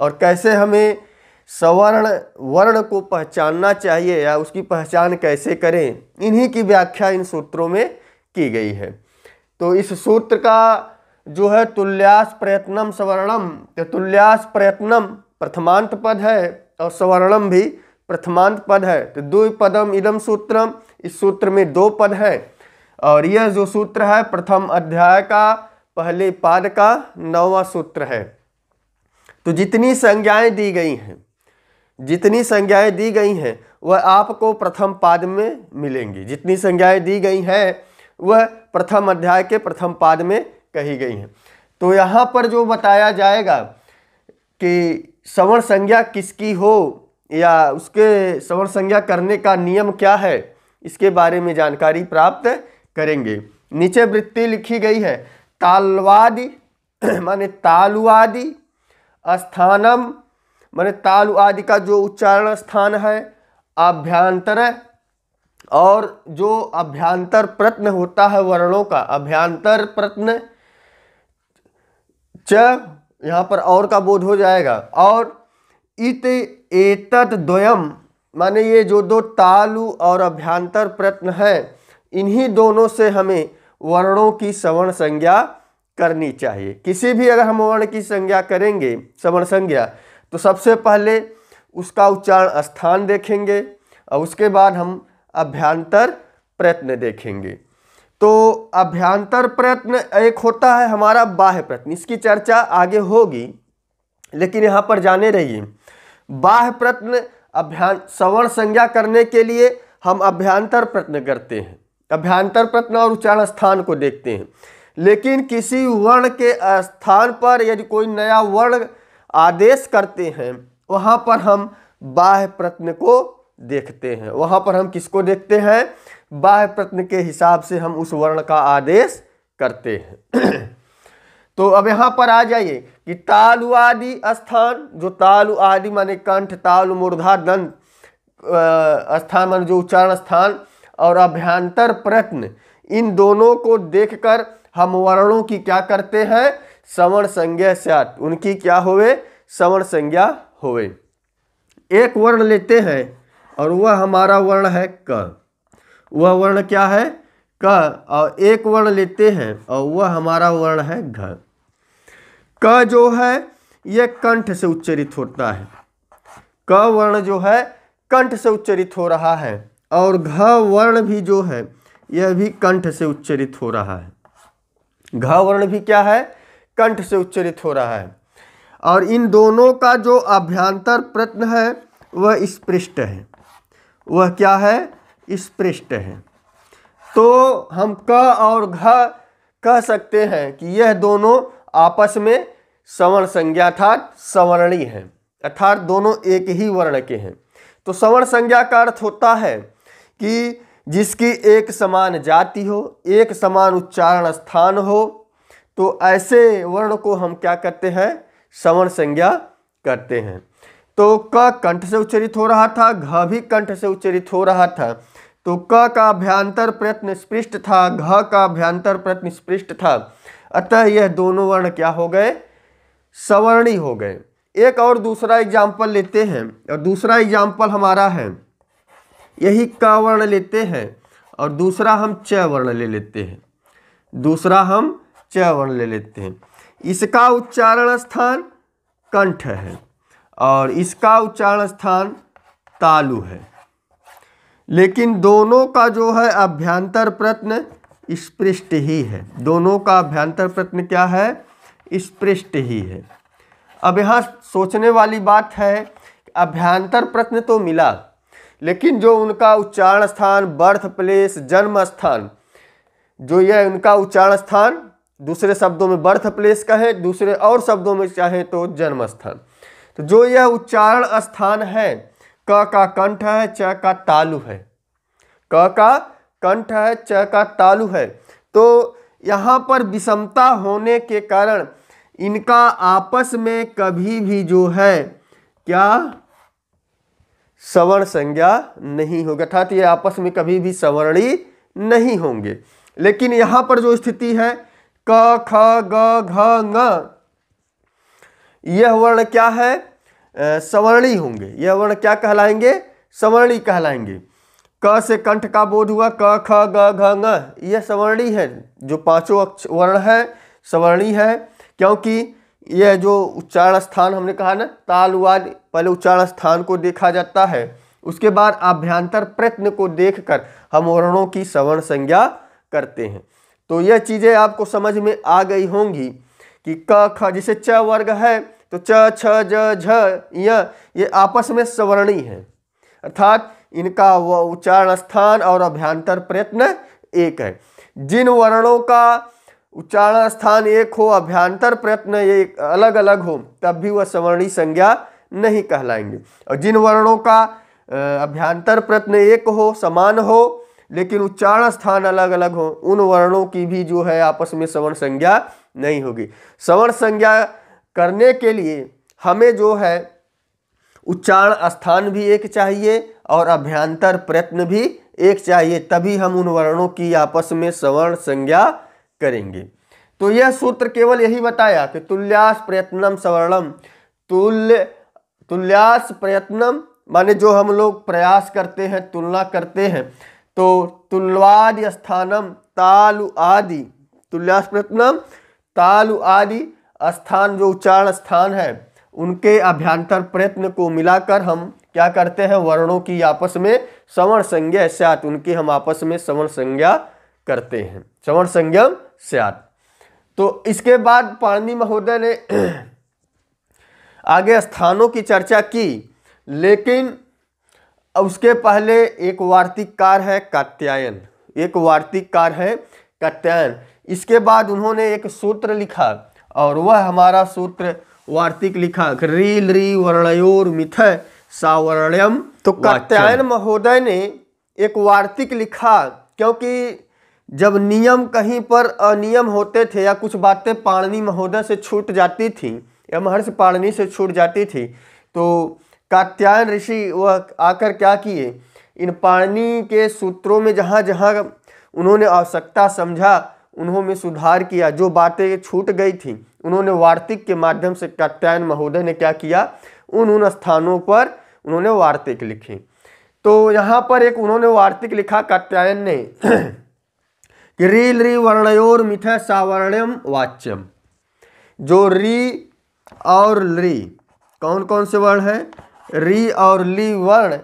और कैसे हमें सवर्ण वर्ण को पहचानना चाहिए या उसकी पहचान कैसे करें इन्हीं की व्याख्या इन सूत्रों में की गई है तो इस सूत्र का जो है तुल्यास प्रयत्नम सवर्णम तो तुल्यास प्रयत्नम प्रथमांत पद है और सवर्णम भी प्रथमांत पद है तो दो पदम इदम सूत्रम इस सूत्र में दो पद हैं और यह जो सूत्र है प्रथम अध्याय का पहले पाद का नौवा सूत्र है तो जितनी संज्ञाएं दी गई हैं जितनी संज्ञाएं दी गई हैं वह आपको प्रथम पाद में मिलेंगी जितनी संज्ञाएं दी गई हैं वह प्रथम अध्याय के प्रथम पाद में कही गई हैं तो यहाँ पर जो बताया जाएगा कि सवर्ण संज्ञा किसकी हो या उसके सवर संज्ञा करने का नियम क्या है इसके बारे में जानकारी प्राप्त करेंगे नीचे वृत्ति लिखी गई है तालवादी माने तालुआदि स्थानम माने तालु आदि का जो उच्चारण स्थान है अभ्यांतर और जो अभ्यांतर प्रत्न होता है वर्णों का अभ्यांतर प्रत्न च यहाँ पर और का बोध हो जाएगा और इत एतत द्वयम माने ये जो दो तालु और अभ्यंतर प्रत्न हैं इन्हीं दोनों से हमें वर्णों की सवर्ण संज्ञा करनी चाहिए किसी भी अगर हम वर्ण की संज्ञा करेंगे सवर्ण संज्ञा तो सबसे पहले उसका उच्चारण स्थान देखेंगे और उसके बाद हम अभ्यंतर प्रयत्न देखेंगे तो अभ्यंतर प्रयत्न एक होता है हमारा बाह्य प्रयत्न इसकी चर्चा आगे होगी लेकिन यहाँ पर जाने रहिए बाह्य प्रत्न अभ्यान सवर्ण संज्ञा करने के लिए हम अभ्यांतर प्रत्न करते हैं अभ्यांतर प्रत्न और उच्चारण स्थान को देखते हैं लेकिन किसी वर्ण के स्थान पर यदि कोई नया वर्ण आदेश करते हैं वहाँ पर हम बाह्य प्रत्न को देखते हैं वहाँ पर हम किसको देखते हैं बाह्य प्रत्न के हिसाब से हम उस वर्ण का आदेश करते हैं तो अब यहाँ पर आ जाइए कि तालु आदि स्थान जो तालु आदि माने कंठ तालु मूर्धा दंत स्थान मान जो उच्चारण स्थान और अभ्यंतर प्रत्न इन दोनों को देखकर हम वर्णों की क्या करते हैं समण संज्ञा सात उनकी क्या होवे समण संज्ञा होवे एक वर्ण लेते हैं और वह हमारा वर्ण है क वह वर्ण क्या है क और एक वर्ण लेते हैं और वह हमारा वर्ण है घ क जो है यह कंठ से उच्चरित होता है क वर्ण जो है कंठ से उच्चरित हो रहा है और घ वर्ण भी जो है यह भी कंठ से उच्चरित हो रहा है घ वर्ण भी क्या है कंठ से उच्चरित हो रहा है और इन दोनों का जो अभ्यंतर प्रत्न है वह स्पृष्ट है वह क्या है स्पृष्ट है तो हम क और घ कह सकते हैं कि यह दोनों आपस में सवर्ण संज्ञा अर्थात सवर्णी हैं अर्थात दोनों एक ही वर्ण के हैं तो सवर्ण संज्ञा का अर्थ होता है कि जिसकी एक समान जाति हो एक समान उच्चारण स्थान हो तो ऐसे वर्ण को हम क्या करते हैं सवर्ण संज्ञा करते हैं तो क कंठ से उच्चरित हो रहा था घ भी कंठ से उच्चरित हो रहा था तो क का भ्यांतर प्रयत्न निष्पृष्ट था घ का भ्यांतर प्रयत्न निष्पृष्ट था अतः यह दोनों वर्ण क्या हो गए सवर्णी हो गए एक और दूसरा एग्जाम्पल लेते हैं और दूसरा एग्जाम्पल हमारा है यही क वर्ण लेते हैं और दूसरा हम च वर्ण ले लेते हैं दूसरा हम च वर्ण ले लेते हैं इसका उच्चारण स्थान कंठ है और इसका उच्चारण स्थान तालु है लेकिन दोनों का जो है अभ्यंतर प्रत्न स्पृष्ट ही है दोनों का अभ्यंतर प्रत्न क्या है स्पृष्ट ही है अब यहाँ सोचने वाली बात है अभ्यंतर प्रत्न तो मिला लेकिन जो उनका उच्चारण स्थान बर्थ प्लेस जन्म स्थान जो यह उनका उच्चारण स्थान दूसरे शब्दों में बर्थ प्लेस कहें दूसरे और शब्दों में चाहे तो जन्म स्थान तो जो यह उच्चारण स्थान है क का कंठ है च का तालु है क का कंठ है च का तालु है तो यहाँ पर विषमता होने के कारण इनका आपस में कभी भी जो है क्या सवर्ण संज्ञा नहीं होगी अर्थात ये आपस में कभी भी सवर्णी नहीं होंगे लेकिन यहाँ पर जो स्थिति है क ख ग घ यह वर्ण क्या है सवर्णी होंगे यह वर्ण क्या कहलाएंगे सवर्णी कहलाएंगे क से कंठ का बोध हुआ क ख ग घ ग यह सवर्णी है जो पांचों वर्ण है सवर्णी है क्योंकि यह जो उच्चारण स्थान हमने कहा ना तालवाद पहले उच्चारण स्थान को देखा जाता है उसके बाद आभ्यंतर प्रयत्न को देखकर हम वर्णों की सवर्ण संज्ञा करते हैं तो यह चीज़ें आपको समझ में आ गई होंगी कि क ख जिसे च वर्ग है तो च छ ज झ ये आपस में सवर्णी है अर्थात इनका वह उच्चारण स्थान और अभ्यंतर प्रयत्न एक है जिन वर्णों का उच्चारण स्थान एक हो अभ्यंतर प्रयत्न एक अलग अलग हो तब भी वह सवर्णी संज्ञा नहीं कहलाएंगे और जिन वर्णों का अभ्यंतर प्रयत्न एक हो समान हो लेकिन उच्चारण स्थान अलग अलग हो उन वर्णों की भी जो है आपस में सवर्ण संज्ञा नहीं होगी सवर्ण संज्ञा करने के लिए हमें जो है उच्चारण स्थान भी एक चाहिए और अभ्यंतर प्रयत्न भी एक चाहिए तभी हम उन वर्णों की आपस में सवर्ण संज्ञा करेंगे तो यह सूत्र केवल यही बताया कि तुल्यास प्रयत्नम सवर्णम तुल्य तुल्यास प्रयत्नम माने जो हम लोग प्रयास करते हैं तुलना करते हैं तो तुलवादि स्थानम तालु आदि तुल्यास प्रयत्नम तालु आदि स्थान जो उच्चारण स्थान है उनके अभ्यंतर प्रयत्न को मिलाकर हम क्या करते हैं वर्णों की आपस में सवर्ण संज्ञा स्यात उनकी हम आपस में सवर्ण संज्ञा करते हैं सवर्ण संज्ञा स्यात तो इसके बाद पाणनी महोदय ने आगे स्थानों की चर्चा की लेकिन उसके पहले एक वार्तिककार है कात्यायन एक वार्तिककार है कात्यायन इसके बाद उन्होंने एक सूत्र लिखा और वह हमारा सूत्र वार्तिक लिखा रील री वर्णयोर मिथ सावर्ण्यम तो कात्यायन महोदय ने एक वार्तिक लिखा क्योंकि जब नियम कहीं पर अनियम होते थे या कुछ बातें पाणनी महोदय से छूट जाती थी या महर्षि पाणनी से छूट जाती थी तो कात्यायन ऋषि वह आकर क्या किए इन पाणनी के सूत्रों में जहाँ जहाँ उन्होंने आवश्यकता समझा उन्होंने सुधार किया जो बातें छूट गई थी उन्होंने वार्तिक के माध्यम से कात्यायन महोदय ने क्या किया उन उन स्थानों पर उन्होंने वार्तिक लिखी तो यहाँ पर एक उन्होंने वार्तिक लिखा कात्यायन ने कि री री वर्णयोर मिथ सावर्ण्यम वाच्यम जो री और ली कौन कौन से वर्ण हैं री और ली वर्ण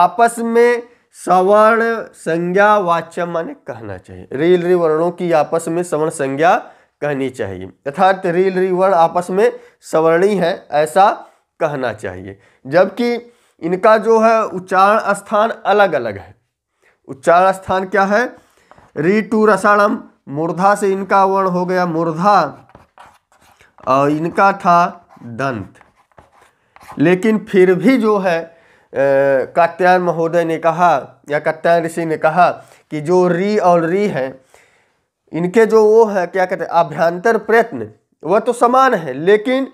आपस में सवर्ण संज्ञा वाच्य माने कहना चाहिए रील री वर्णों की आपस में सवर्ण संज्ञा कहनी चाहिए अर्थात रील री वर्ण आपस में सवर्णी है ऐसा कहना चाहिए जबकि इनका जो है उच्चारण स्थान अलग अलग है उच्चारण स्थान क्या है री टू रसाणम मूर्धा से इनका वर्ण हो गया मूर्धा और इनका था दंत लेकिन फिर भी जो है कात्यायन महोदय ने कहा या कात्यायन ऋषि ने कहा कि जो री और री हैं इनके जो वो है क्या कहते हैं आभ्यंतर प्रयत्न वह तो समान है लेकिन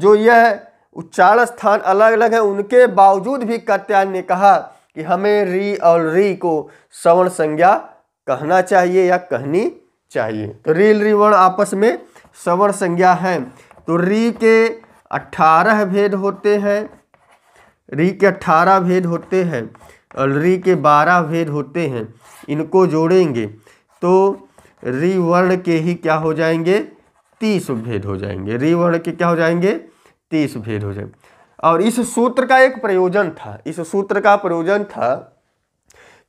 जो यह उच्चारण स्थान अलग अलग है उनके बावजूद भी कात्यायन ने कहा कि हमें री और री को सवर्ण संज्ञा कहना चाहिए या कहनी चाहिए तो रील री वर्ण आपस में सवर्ण संज्ञा है तो री के अट्ठारह भेद होते हैं री के अट्ठारह भेद होते हैं और री के बारह भेद होते हैं इनको जोड़ेंगे तो री वर्ण के ही क्या हो जाएंगे तीस भेद हो जाएंगे री वर्ण के क्या हो जाएंगे तीस भेद हो जाएंगे और इस सूत्र का एक प्रयोजन था इस सूत्र का प्रयोजन था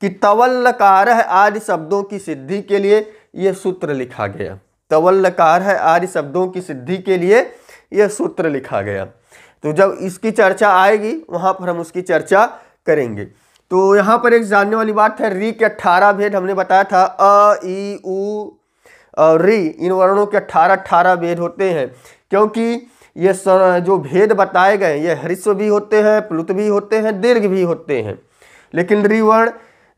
कि तवल लकार आदि शब्दों की सिद्धि के लिए यह सूत्र लिखा गया तवल लकार आदि शब्दों की सिद्धि के लिए यह सूत्र लिखा गया तो जब इसकी चर्चा आएगी वहाँ पर हम उसकी चर्चा करेंगे तो यहाँ पर एक जानने वाली बात है री के अट्ठारह भेद हमने बताया था अ ई उ री इन वर्णों के अट्ठारह अट्ठारह भेद होते हैं क्योंकि ये जो भेद बताए गए ये हृष्व भी होते हैं प्लुत भी होते हैं दीर्घ भी होते हैं लेकिन रिवर्ण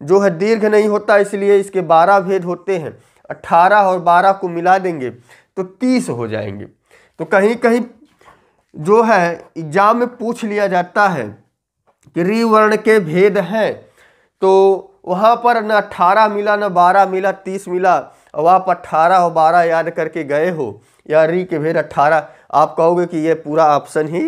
जो है दीर्घ नहीं होता इसलिए इसके बारह भेद होते हैं अट्ठारह और बारह को मिला देंगे तो तीस हो जाएंगे तो कहीं कहीं जो है एग्जाम में पूछ लिया जाता है कि रिवर्ण के भेद हैं तो वहाँ पर न अठारह मिला न बारह मिला तीस मिला अब आप अट्ठारह और बारह याद करके गए हो या री के भेद अट्ठारह आप कहोगे कि ये पूरा ऑप्शन ही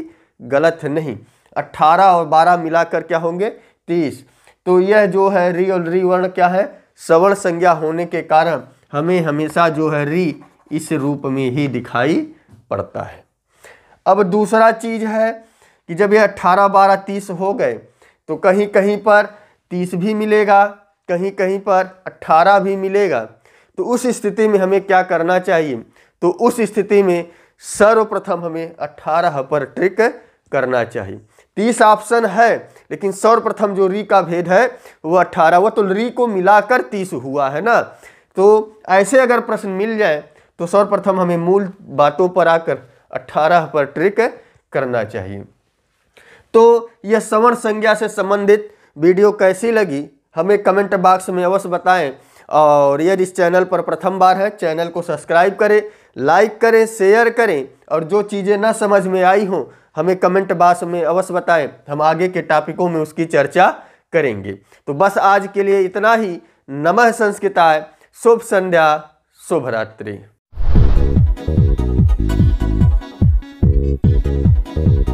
गलत नहीं अट्ठारह और बारह मिलाकर क्या होंगे तीस तो यह जो है री और री वर्ण क्या है सवर्ण संज्ञा होने के कारण हमें हमेशा जो है री इस रूप में ही दिखाई पड़ता है अब दूसरा चीज़ है कि जब ये अट्ठारह बारह तीस हो गए तो कहीं कहीं पर तीस भी मिलेगा कहीं कहीं पर अट्ठारह भी मिलेगा तो उस स्थिति में हमें क्या करना चाहिए तो उस स्थिति में सर्वप्रथम हमें अट्ठारह पर ट्रिक करना चाहिए तीस ऑप्शन है लेकिन सर्वप्रथम जो री का भेद है वो अट्ठारह हुआ तो री को मिलाकर तीस हुआ है ना तो ऐसे अगर प्रश्न मिल जाए तो सर्वप्रथम हमें मूल बातों पर आकर अट्ठारह पर ट्रिक करना चाहिए तो यह सवर्ण संज्ञा से संबंधित वीडियो कैसी लगी हमें कमेंट बॉक्स में अवश्य बताएं और यदि इस चैनल पर प्रथम बार है चैनल को सब्सक्राइब करें लाइक करें शेयर करें और जो चीज़ें ना समझ में आई हों हमें कमेंट बॉक्स में अवश्य बताएं हम आगे के टॉपिकों में उसकी चर्चा करेंगे तो बस आज के लिए इतना ही नमः संस्कृताय शुभ संध्या शुभरात्रि Thank you.